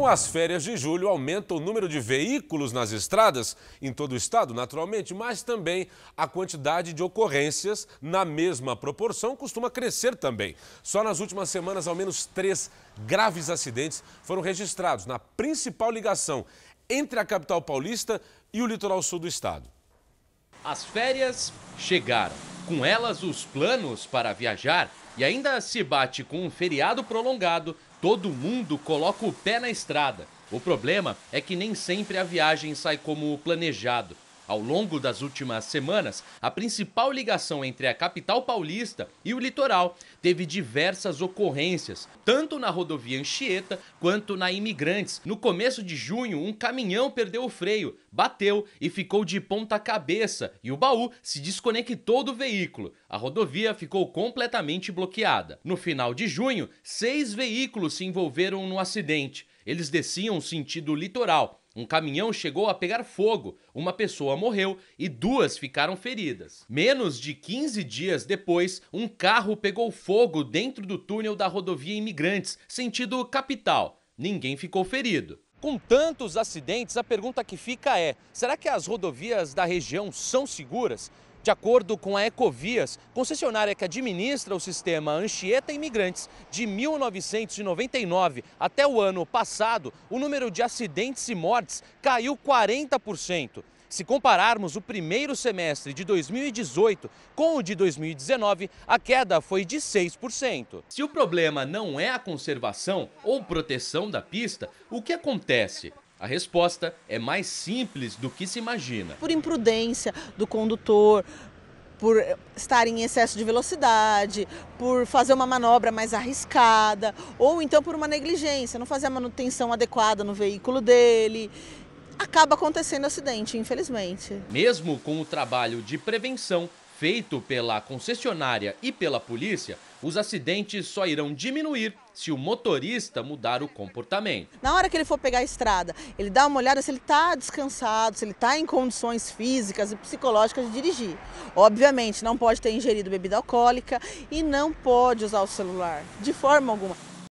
Com as férias de julho, aumenta o número de veículos nas estradas em todo o estado, naturalmente, mas também a quantidade de ocorrências na mesma proporção costuma crescer também. Só nas últimas semanas, ao menos três graves acidentes foram registrados na principal ligação entre a capital paulista e o litoral sul do estado. As férias chegaram. Com elas, os planos para viajar e ainda se bate com um feriado prolongado, todo mundo coloca o pé na estrada. O problema é que nem sempre a viagem sai como planejado. Ao longo das últimas semanas, a principal ligação entre a capital paulista e o litoral teve diversas ocorrências, tanto na rodovia Anchieta quanto na Imigrantes. No começo de junho, um caminhão perdeu o freio, bateu e ficou de ponta cabeça e o baú se desconectou do veículo. A rodovia ficou completamente bloqueada. No final de junho, seis veículos se envolveram no acidente. Eles desciam sentido litoral um caminhão chegou a pegar fogo, uma pessoa morreu e duas ficaram feridas. Menos de 15 dias depois, um carro pegou fogo dentro do túnel da rodovia Imigrantes, sentido capital. Ninguém ficou ferido. Com tantos acidentes, a pergunta que fica é: será que as rodovias da região são seguras? De acordo com a Ecovias, concessionária que administra o sistema Anchieta Imigrantes, de 1999 até o ano passado, o número de acidentes e mortes caiu 40%. Se compararmos o primeiro semestre de 2018 com o de 2019, a queda foi de 6%. Se o problema não é a conservação ou proteção da pista, o que acontece? A resposta é mais simples do que se imagina. Por imprudência do condutor, por estar em excesso de velocidade, por fazer uma manobra mais arriscada, ou então por uma negligência, não fazer a manutenção adequada no veículo dele. Acaba acontecendo acidente, infelizmente. Mesmo com o trabalho de prevenção, feito pela concessionária e pela polícia, os acidentes só irão diminuir se o motorista mudar o comportamento. Na hora que ele for pegar a estrada, ele dá uma olhada se ele está descansado, se ele está em condições físicas e psicológicas de dirigir. Obviamente, não pode ter ingerido bebida alcoólica e não pode usar o celular, de forma alguma.